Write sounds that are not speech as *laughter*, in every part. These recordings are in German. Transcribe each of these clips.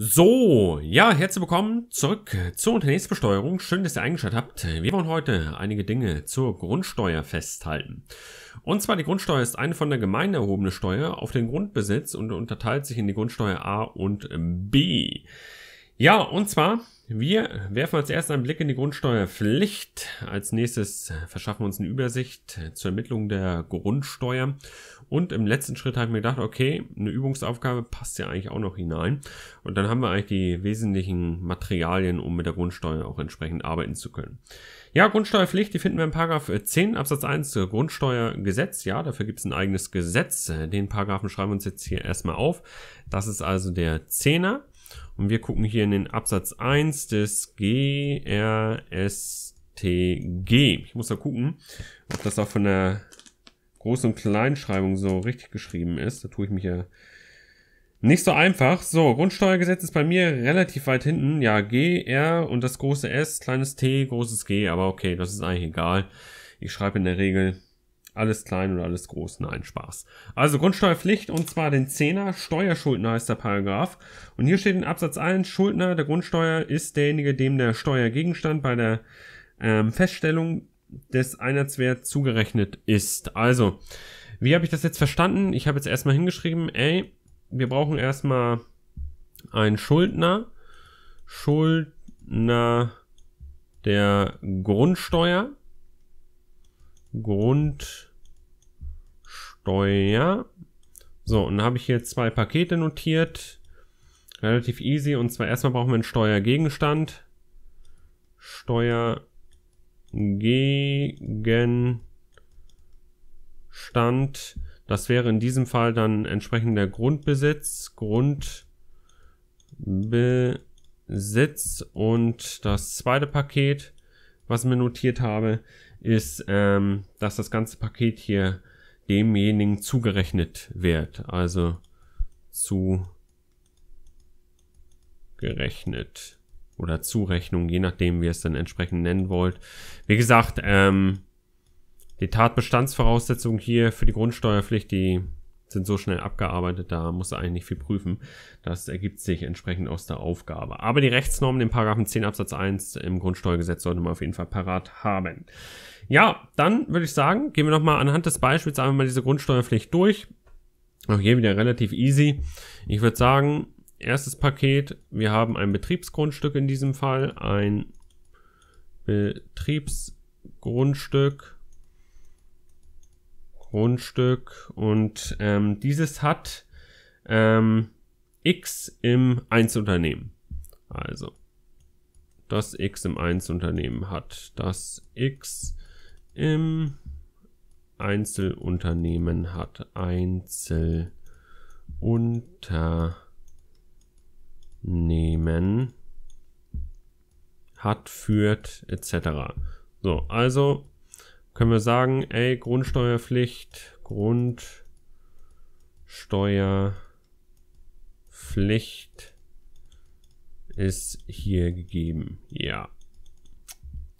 So, ja, herzlich willkommen zurück zur Unternehmensbesteuerung. Schön, dass ihr eingeschaltet habt. Wir wollen heute einige Dinge zur Grundsteuer festhalten. Und zwar die Grundsteuer ist eine von der Gemeinde erhobene Steuer auf den Grundbesitz und unterteilt sich in die Grundsteuer A und B. Ja, und zwar wir werfen als erstes einen Blick in die Grundsteuerpflicht. Als nächstes verschaffen wir uns eine Übersicht zur Ermittlung der Grundsteuer. Und im letzten Schritt habe ich mir gedacht, okay, eine Übungsaufgabe passt ja eigentlich auch noch hinein. Und dann haben wir eigentlich die wesentlichen Materialien, um mit der Grundsteuer auch entsprechend arbeiten zu können. Ja, Grundsteuerpflicht, die finden wir in Paragraph 10 Absatz 1 äh, Grundsteuergesetz. Ja, dafür gibt es ein eigenes Gesetz. Äh, den Paragraphen schreiben wir uns jetzt hier erstmal auf. Das ist also der 10er. Und wir gucken hier in den Absatz 1 des GRSTG. Ich muss da gucken, ob das auch von der Groß- und Kleinschreibung so richtig geschrieben ist. Da tue ich mich ja nicht so einfach. So, Grundsteuergesetz ist bei mir relativ weit hinten. Ja, GR und das große S, kleines T, großes G, aber okay, das ist eigentlich egal. Ich schreibe in der Regel alles klein oder alles groß. Nein, Spaß. Also Grundsteuerpflicht und zwar den Zehner. Steuerschuldner heißt der Paragraph. Und hier steht in Absatz 1, Schuldner der Grundsteuer ist derjenige, dem der Steuergegenstand bei der ähm, Feststellung des Einheitswerts zugerechnet ist. Also, wie habe ich das jetzt verstanden? Ich habe jetzt erstmal hingeschrieben, ey, wir brauchen erstmal einen Schuldner. Schuldner der Grundsteuer. Grundsteuer. So, und dann habe ich hier zwei Pakete notiert. Relativ easy. Und zwar erstmal brauchen wir einen Steuergegenstand. Steuergegenstand. Das wäre in diesem Fall dann entsprechend der Grundbesitz. Grundbesitz. Und das zweite Paket, was ich mir notiert habe, ist, ähm, dass das ganze Paket hier demjenigen zugerechnet wird. Also zugerechnet oder Zurechnung, je nachdem, wie ihr es dann entsprechend nennen wollt. Wie gesagt, ähm, die Tatbestandsvoraussetzung hier für die Grundsteuerpflicht, die sind so schnell abgearbeitet, da muss er eigentlich nicht viel prüfen. Das ergibt sich entsprechend aus der Aufgabe. Aber die Rechtsnormen, den Paragraphen 10 Absatz 1 im Grundsteuergesetz sollte man auf jeden Fall parat haben. Ja, dann würde ich sagen, gehen wir nochmal anhand des Beispiels einfach mal diese Grundsteuerpflicht durch. Auch hier wieder relativ easy. Ich würde sagen, erstes Paket, wir haben ein Betriebsgrundstück in diesem Fall, ein Betriebsgrundstück Grundstück und ähm, dieses hat ähm, X im 1 Unternehmen. Also das X im 1 Unternehmen hat das X im Einzelunternehmen hat Einzelunternehmen hat führt etc. So, also können wir sagen, ey, Grundsteuerpflicht, Grundsteuerpflicht ist hier gegeben. Ja.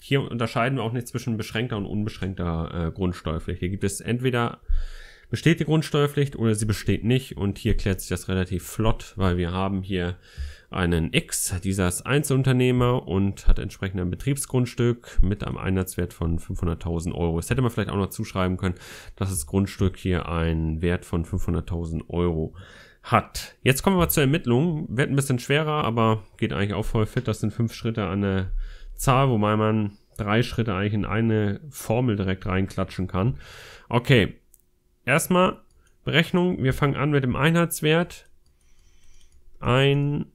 Hier unterscheiden wir auch nicht zwischen beschränkter und unbeschränkter äh, Grundsteuerpflicht. Hier gibt es entweder besteht die Grundsteuerpflicht oder sie besteht nicht. Und hier klärt sich das relativ flott, weil wir haben hier einen X, dieser ist Einzelunternehmer und hat entsprechend ein Betriebsgrundstück mit einem Einheitswert von 500.000 Euro. Das hätte man vielleicht auch noch zuschreiben können, dass das Grundstück hier einen Wert von 500.000 Euro hat. Jetzt kommen wir mal zur Ermittlung. Wird ein bisschen schwerer, aber geht eigentlich auch voll fit. Das sind fünf Schritte an der Zahl, wobei man drei Schritte eigentlich in eine Formel direkt reinklatschen kann. Okay, Erstmal Berechnung. Wir fangen an mit dem Einheitswert. Ein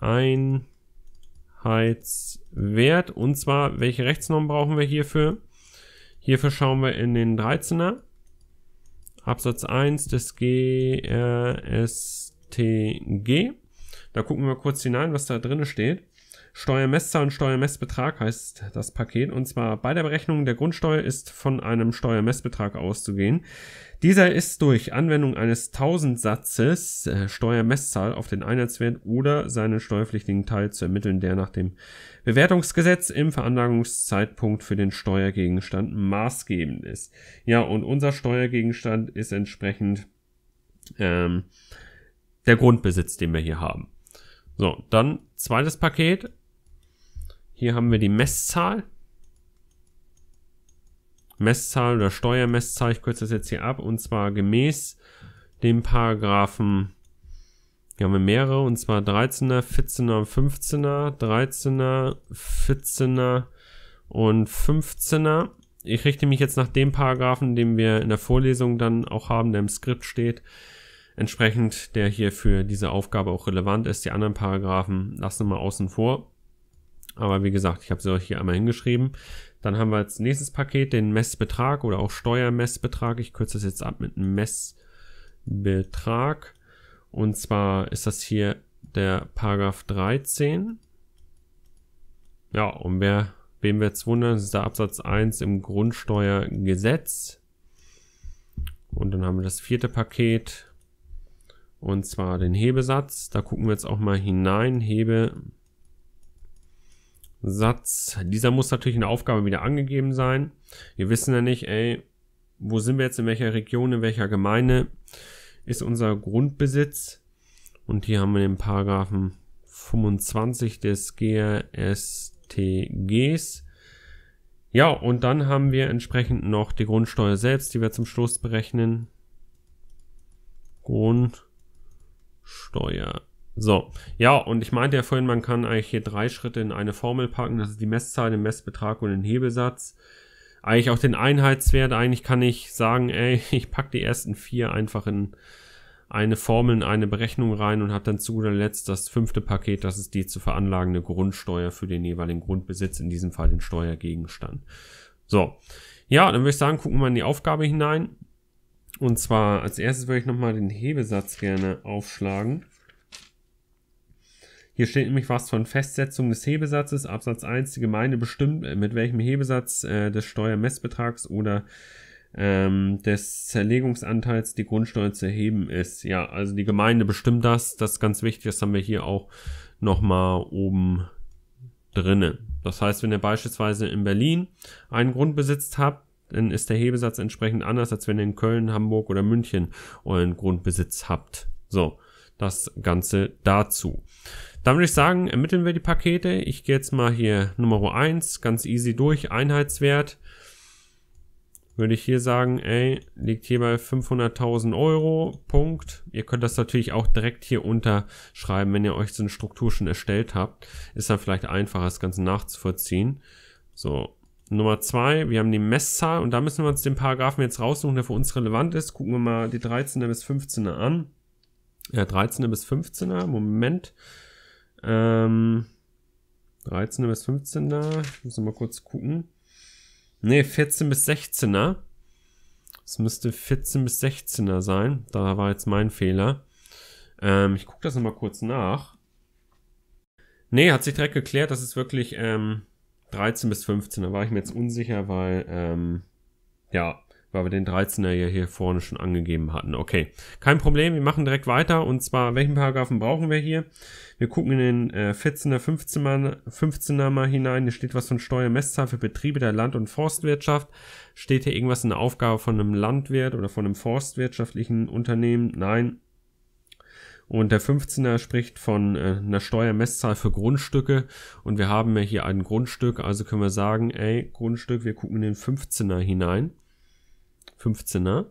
Einheitswert. Und zwar, welche Rechtsnorm brauchen wir hierfür? Hierfür schauen wir in den 13er. Absatz 1 des GRSTG. Da gucken wir kurz hinein, was da drin steht. Steuermesszahl und Steuermessbetrag heißt das Paket. Und zwar bei der Berechnung der Grundsteuer ist von einem Steuermessbetrag auszugehen. Dieser ist durch Anwendung eines Tausendsatzes äh, Steuermesszahl auf den Einheitswert oder seinen steuerpflichtigen Teil zu ermitteln, der nach dem Bewertungsgesetz im Veranlagungszeitpunkt für den Steuergegenstand maßgebend ist. Ja, und unser Steuergegenstand ist entsprechend ähm, der Grundbesitz, den wir hier haben. So, dann zweites Paket, hier haben wir die Messzahl. Messzahl oder Steuermesszahl, ich kürze das jetzt hier ab, und zwar gemäß dem Paragraphen, hier haben wir mehrere, und zwar 13er, 14er, und 15er, 13er, 14er und 15er. Ich richte mich jetzt nach dem Paragraphen, den wir in der Vorlesung dann auch haben, der im Skript steht, entsprechend, der hier für diese Aufgabe auch relevant ist. Die anderen Paragraphen lassen wir mal außen vor. Aber wie gesagt, ich habe sie euch hier einmal hingeschrieben. Dann haben wir als nächstes Paket den Messbetrag oder auch Steuermessbetrag. Ich kürze das jetzt ab mit Messbetrag. Und zwar ist das hier der Paragraph 13. Ja, und wer, wem wir jetzt wundern, das ist der Absatz 1 im Grundsteuergesetz. Und dann haben wir das vierte Paket. Und zwar den Hebesatz. Da gucken wir jetzt auch mal hinein. Hebe Satz. Dieser muss natürlich in der Aufgabe wieder angegeben sein. Wir wissen ja nicht, ey, wo sind wir jetzt, in welcher Region, in welcher Gemeinde ist unser Grundbesitz. Und hier haben wir den Paragraphen 25 des GRSTGs. Ja, und dann haben wir entsprechend noch die Grundsteuer selbst, die wir zum Schluss berechnen. Grundsteuer so, ja, und ich meinte ja vorhin, man kann eigentlich hier drei Schritte in eine Formel packen. Das ist die Messzahl, den Messbetrag und den Hebesatz. Eigentlich auch den Einheitswert. Eigentlich kann ich sagen, ey, *laughs* ich pack die ersten vier einfach in eine Formel, in eine Berechnung rein und habe dann zu guter Letzt das fünfte Paket. Das ist die zu veranlagende Grundsteuer für den jeweiligen Grundbesitz, in diesem Fall den Steuergegenstand. So, ja, dann würde ich sagen, gucken wir in die Aufgabe hinein. Und zwar als erstes würde ich nochmal den Hebesatz gerne aufschlagen. Hier steht nämlich was von Festsetzung des Hebesatzes. Absatz 1. Die Gemeinde bestimmt, äh, mit welchem Hebesatz äh, des Steuermessbetrags oder ähm, des Zerlegungsanteils die Grundsteuer zu erheben ist. Ja, also die Gemeinde bestimmt das. Das ist ganz wichtig. Das haben wir hier auch nochmal oben drinnen. Das heißt, wenn ihr beispielsweise in Berlin einen Grundbesitz habt, dann ist der Hebesatz entsprechend anders, als wenn ihr in Köln, Hamburg oder München euren Grundbesitz habt. So, das Ganze dazu. Dann würde ich sagen, ermitteln wir die Pakete. Ich gehe jetzt mal hier Nummer 1, ganz easy durch, Einheitswert. Würde ich hier sagen, ey, liegt hier bei 500.000 Euro, Punkt. Ihr könnt das natürlich auch direkt hier unterschreiben, wenn ihr euch so eine Struktur schon erstellt habt. Ist dann vielleicht einfacher, das Ganze nachzuvollziehen. So, Nummer 2, wir haben die Messzahl und da müssen wir uns den Paragraphen jetzt raussuchen, der für uns relevant ist. Gucken wir mal die 13er bis 15er an. Ja, 13er bis 15er, Moment. Ähm, 13 bis 15er. Ich muss mal kurz gucken. Ne, 14 bis 16er. Es müsste 14 bis 16er sein. Da war jetzt mein Fehler. Ähm, ich gucke das nochmal kurz nach. Ne, hat sich direkt geklärt. Das ist wirklich ähm, 13 bis 15. Da war ich mir jetzt unsicher, weil, ähm, ja, weil wir den 13er ja hier vorne schon angegeben hatten. Okay, kein Problem, wir machen direkt weiter. Und zwar, welchen Paragraphen brauchen wir hier? Wir gucken in den äh, 14er, 15er, 15er mal hinein. Hier steht was von Steuermesszahl für Betriebe der Land- und Forstwirtschaft. Steht hier irgendwas in der Aufgabe von einem Landwirt oder von einem forstwirtschaftlichen Unternehmen? Nein. Und der 15er spricht von äh, einer Steuermesszahl für Grundstücke. Und wir haben ja hier ein Grundstück, also können wir sagen, ey, Grundstück, wir gucken in den 15er hinein. 15er.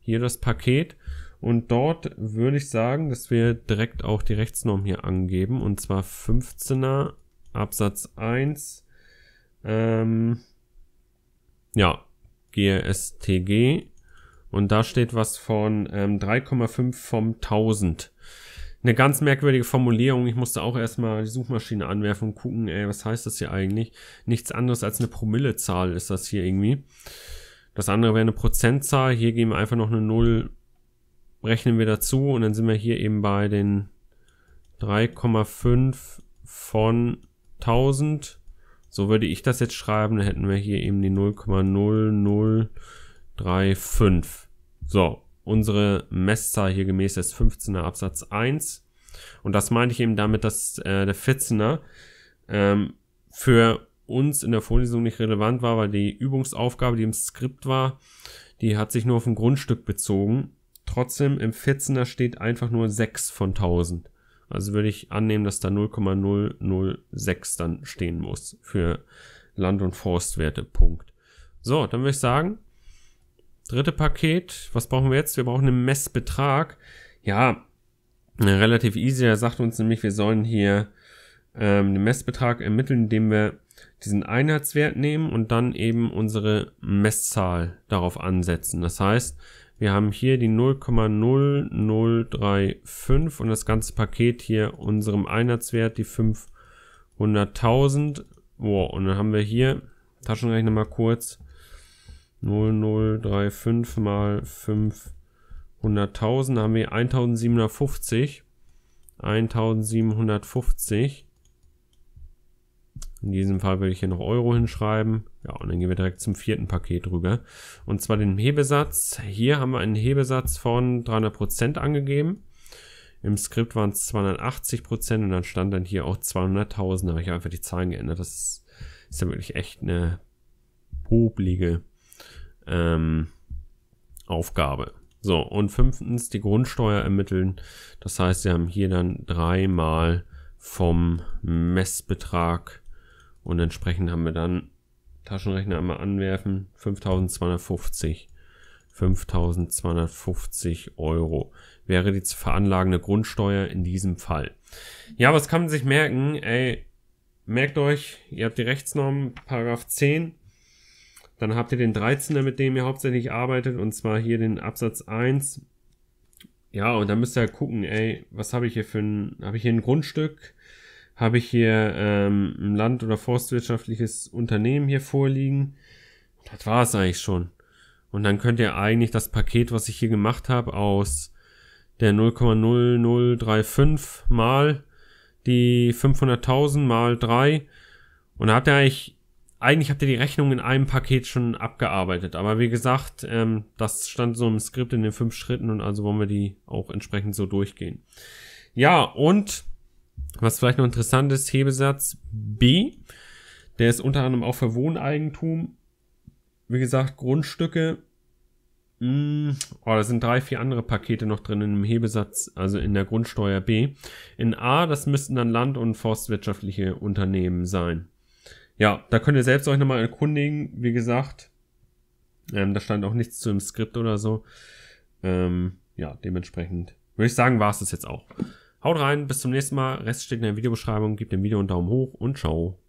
Hier das Paket. Und dort würde ich sagen, dass wir direkt auch die Rechtsnorm hier angeben. Und zwar 15er Absatz 1. Ähm, ja, GRSTG. Und da steht was von ähm, 3,5 vom 1000. Eine ganz merkwürdige Formulierung. Ich musste auch erstmal die Suchmaschine anwerfen und gucken, ey, was heißt das hier eigentlich? Nichts anderes als eine Promillezahl ist das hier irgendwie. Das andere wäre eine Prozentzahl. Hier geben wir einfach noch eine 0, rechnen wir dazu und dann sind wir hier eben bei den 3,5 von 1000. So würde ich das jetzt schreiben, dann hätten wir hier eben die 0,0035. So, unsere Messzahl hier gemäß des 15er Absatz 1. Und das meinte ich eben damit, dass äh, der 14er ähm, für uns in der Vorlesung nicht relevant war, weil die Übungsaufgabe, die im Skript war, die hat sich nur auf ein Grundstück bezogen. Trotzdem im 14er steht einfach nur 6 von 1000. Also würde ich annehmen, dass da 0,006 dann stehen muss für Land- und Forstwerte. Punkt. So, dann würde ich sagen, dritte Paket, was brauchen wir jetzt? Wir brauchen einen Messbetrag. Ja, relativ easy. Er sagt uns nämlich, wir sollen hier ähm, den Messbetrag ermitteln, indem wir diesen Einheitswert nehmen und dann eben unsere Messzahl darauf ansetzen. Das heißt, wir haben hier die 0,0035 und das ganze Paket hier unserem Einheitswert, die 500.000. Wow, und dann haben wir hier, Taschenrechner mal kurz, 0035 mal 500.000, da haben wir 1750. 1750 in diesem Fall würde ich hier noch Euro hinschreiben. Ja, und dann gehen wir direkt zum vierten Paket rüber. Und zwar den Hebesatz. Hier haben wir einen Hebesatz von 300% Prozent angegeben. Im Skript waren es 280% Prozent und dann stand dann hier auch 200.000. Da habe ich einfach die Zahlen geändert. Das ist ja wirklich echt eine poblige ähm, Aufgabe. So, und fünftens die Grundsteuer ermitteln. Das heißt, wir haben hier dann dreimal vom Messbetrag und entsprechend haben wir dann Taschenrechner einmal anwerfen, 5250. 5250 Euro wäre die zu veranlagende Grundsteuer in diesem Fall. Ja, was kann man sich merken? Ey, merkt euch, ihr habt die Rechtsnormen, Paragraph 10. Dann habt ihr den 13er, mit dem ihr hauptsächlich arbeitet, und zwar hier den Absatz 1. Ja, und dann müsst ihr halt gucken, ey, was habe ich hier für ein, habe ich hier ein Grundstück? habe ich hier ähm, ein Land- oder forstwirtschaftliches Unternehmen hier vorliegen. Das war es eigentlich schon. Und dann könnt ihr eigentlich das Paket, was ich hier gemacht habe, aus der 0,0035 mal die 500.000 mal 3 und da habt ihr eigentlich, eigentlich habt ihr die Rechnung in einem Paket schon abgearbeitet. Aber wie gesagt, ähm, das stand so im Skript in den fünf Schritten und also wollen wir die auch entsprechend so durchgehen. Ja, und was vielleicht noch interessant ist, Hebesatz B, der ist unter anderem auch für Wohneigentum. Wie gesagt, Grundstücke. Mh, hm, oh, da sind drei, vier andere Pakete noch drin im Hebesatz, also in der Grundsteuer B. In A, das müssten dann land- und forstwirtschaftliche Unternehmen sein. Ja, da könnt ihr selbst euch nochmal erkundigen. Wie gesagt, ähm, da stand auch nichts zu im Skript oder so. Ähm, ja, dementsprechend würde ich sagen, war es das jetzt auch. Haut rein, bis zum nächsten Mal. Rest steht in der Videobeschreibung. Gebt dem Video einen Daumen hoch und ciao.